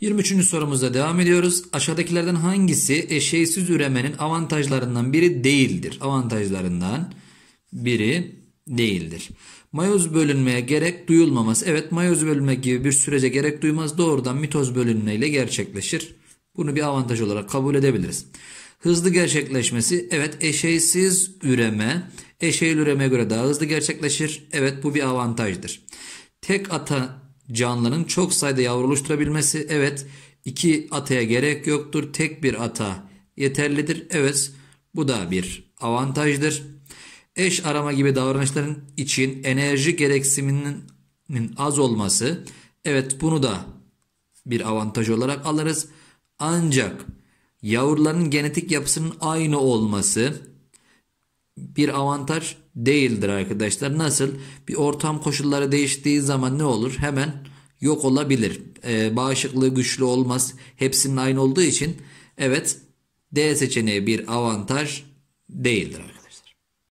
23. sorumuza devam ediyoruz. Aşağıdakilerden hangisi eşeğsiz üremenin avantajlarından biri değildir? Avantajlarından biri değildir. Mayoz bölünmeye gerek duyulmaması. Evet mayoz bölünme gibi bir sürece gerek duymaz. Doğrudan mitoz bölünme ile gerçekleşir. Bunu bir avantaj olarak kabul edebiliriz. Hızlı gerçekleşmesi. Evet eşeğsiz üreme eşeğil üremeye göre daha hızlı gerçekleşir. Evet bu bir avantajdır. Tek ata canlının çok sayıda yavru oluşturabilmesi. Evet iki ataya gerek yoktur. Tek bir ata yeterlidir. Evet bu da bir avantajdır. Eş arama gibi davranışların için enerji gereksiminin az olması. Evet bunu da bir avantaj olarak alırız. Ancak yavruların genetik yapısının aynı olması bir avantaj değildir arkadaşlar. Nasıl? Bir ortam koşulları değiştiği zaman ne olur? Hemen yok olabilir. E, bağışıklığı güçlü olmaz. Hepsinin aynı olduğu için evet D seçeneği bir avantaj değildir arkadaşlar.